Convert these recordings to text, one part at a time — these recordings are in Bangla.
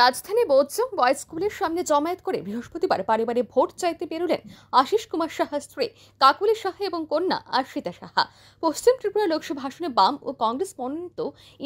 রাজধানী বৌদ্ধ বয়েজ স্কুলের সামনে জমায়েত করে বৃহস্পতিবার বারেবারে ভোট চাইতে বেরোলেন আশিস কুমার সাহা স্ত্রী কাকুলি সাহা এবং কন্যা আর্শিতা সাহা পশ্চিম ত্রিপুরা লোকসভা আসনে বাম ও কংগ্রেস মনোনীত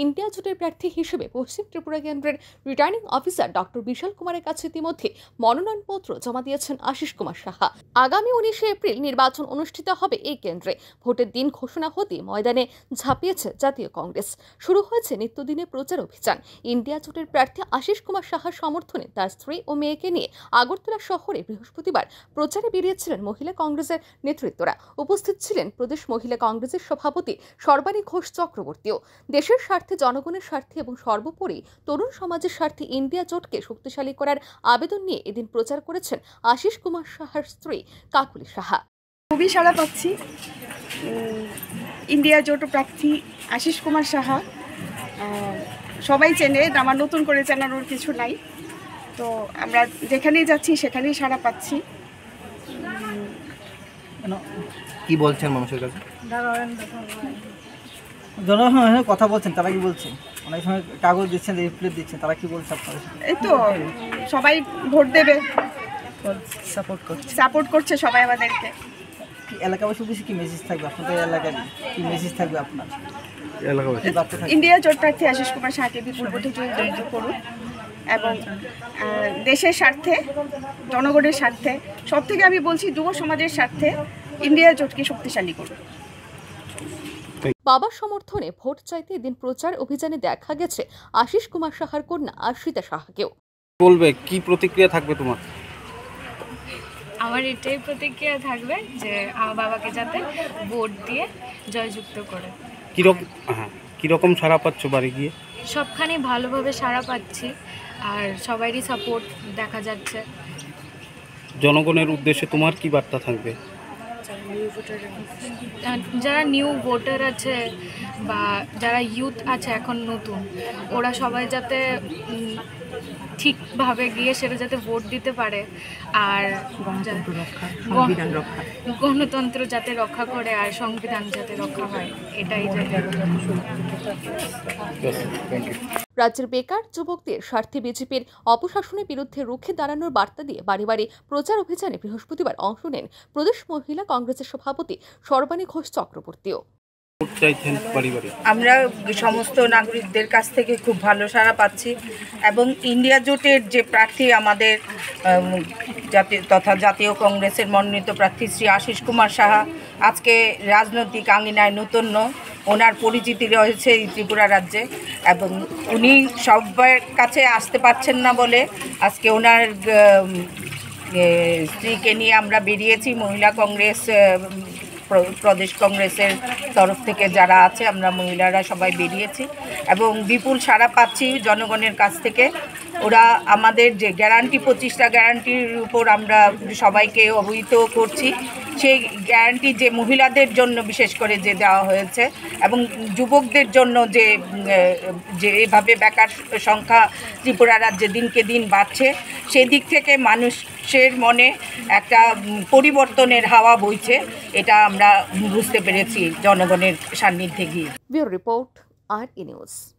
ইন্ডিয়া জোটের প্রার্থী হিসেবে পশ্চিম ত্রিপুরা কেন্দ্রের রিটার্নিং অফিসার ডক্টর বিশাল কুমারের কাছে ইতিমধ্যে মনোনয়নপত্র জমা দিয়েছেন আশিস কুমার সাহা আগামী উনিশে এপ্রিল নির্বাচন অনুষ্ঠিত হবে এই কেন্দ্রে ভোটের দিন ঘোষণা হতে ময়দানে ঝাঁপিয়েছে জাতীয় কংগ্রেস শুরু হয়েছে নিত্যদিনে প্রচার অভিযান ইন্ডিয়া জোটের প্রার্থী আশিস কুমার সাহার সমর্থনে তার স্ত্রী ও মেয়েকে নিয়ে আগরতলা শহরে বৃহস্পতিবার প্রচারে বেরিয়েছিলেন মহিলা কংগ্রেসের নেতৃত্বরা উপস্থিত ছিলেন প্রদেশ মহিলা কংগ্রেসের সভাপতি সর্বানী ঘোষ চক্রবর্তীও দেশের স্বার্থে জনগণের স্বার্থে এবং সর্বোপরি তরুণ সমাজের স্বার্থে ইন্ডিয়া জোটকে শক্তিশালী করার আবেদন নিয়ে এদিন প্রচার করেছেন আশিস কুমার সাহার স্ত্রী কাকুলি সাহা খুবই সাড়া পাচ্ছি ইন্ডিয়া জোট প্রার্থী আশিস কুমার সাহা সবাই চেনে এটা আমার নতুন করে চেনানোর কিছু নাই তো আমরা যেখানেই যাচ্ছি সেখানেই সারা পাচ্ছি কি বলছেন মানুষের কাছে জনগণের হ্যাঁ, হ্যাঁ, কথা বলছেন তারা কি বলছেন অনেক সময় কাগজ দিচ্ছেন রিপ্লেট দিচ্ছেন তারা কি বলছে আপনারা এই তো সবাই ভোট দেবে সাপোর্ট করছে সাপোর্ট করছে সবাই আমাদেরকে এলাকাবাসী কি মেসেজ থাকবে আপনাদের এলাকায় কি মেসেজ থাকবে আপনার ইন্ডিয়া জোট প্রার্থী আশিস কুমার শাহকে বিপুল ভোটে করুন এবং দেশের স্বার্থে জনগণের স্বার্থে সব থেকে আমি বলছি যুব সমাজের স্বার্থে ইন্ডিয়া জোটকে শক্তিশালী করুন বাবার সমর্থনে ভোট চাইতে এদিন প্রচার অভিযানে দেখা গেছে আশিস কুমার সাহার কন্যা আশিতা সাহাকেও বলবে কি প্রতিক্রিয়া থাকবে তোমার আমার এটাই প্রতিক্রিয়া থাকবে যে আমার বাবাকে যাতে ভোট দিয়ে জয়যুক্ত করে কীরকম হ্যাঁ কীরকম সারা পাচ্ছ বাড়ি গিয়ে সবখানে ভালোভাবে সারা পাচ্ছি আর সবারই সাপোর্ট দেখা যাচ্ছে জনগণের উদ্দেশ্যে তোমার কি বার্তা থাকবে যারা নিউ ভোটার আছে বা যারা ইউথ আছে এখন নতুন ওরা সবাই যাতে ঠিকভাবে গিয়ে সেটা যাতে ভোট দিতে পারে আর গণতন্ত্র যাতে রক্ষা করে আর সংবিধান যাতে রক্ষা হয় এটাই রাজ্যের বেকার যুবকদের স্বার্থে বিজেপির অপশাসনের বিরুদ্ধে রুখে দাঁড়ানোর বার্তা দিয়ে বাড়ি বাড়ি প্রচার অভিযানে বৃহস্পতিবার অংশ নেন প্রদেশ মহিলা কংগ্রেসের সভাপতি সর্বাণী ঘোষ চক্রবর্তীও আমরা সমস্ত নাগরিকদের কাছ থেকে খুব ভালো সাড়া পাচ্ছি এবং ইন্ডিয়া জোটের যে প্রার্থী আমাদের জাতীয় তথা জাতীয় কংগ্রেসের মনোনীত প্রার্থী শ্রী আশিস কুমার সাহা আজকে রাজনৈতিক আঙিনায় নূতন্য ওনার পরিচিতি রয়েছে এই ত্রিপুরা রাজ্যে এবং উনি সবার কাছে আসতে পারছেন না বলে আজকে ওনার স্ত্রীকে নিয়ে আমরা বেরিয়েছি মহিলা কংগ্রেস প্রদেশ কংগ্রেসের তরফ থেকে যারা আছে আমরা মহিলারা সবাই বেরিয়েছি এবং বিপুল সাড়া পাচ্ছি জনগণের কাছ থেকে ওরা আমাদের যে গ্যারান্টি প্রতিষ্ঠা গ্যারান্টির উপর আমরা সবাইকে অবহিত করছি সেই গ্যারান্টি যে মহিলাদের জন্য বিশেষ করে যে দেওয়া হয়েছে এবং যুবকদের জন্য যে যে এভাবে বেকার সংখ্যা ত্রিপুরা রাজ্যে দিনকে দিন বাড়ছে সেই দিক থেকে মানুষের মনে একটা পরিবর্তনের হাওয়া বইছে এটা আমরা বুঝতে পেরেছি জনগণের সান্নিধ্যে গিয়ে রিপোর্ট আর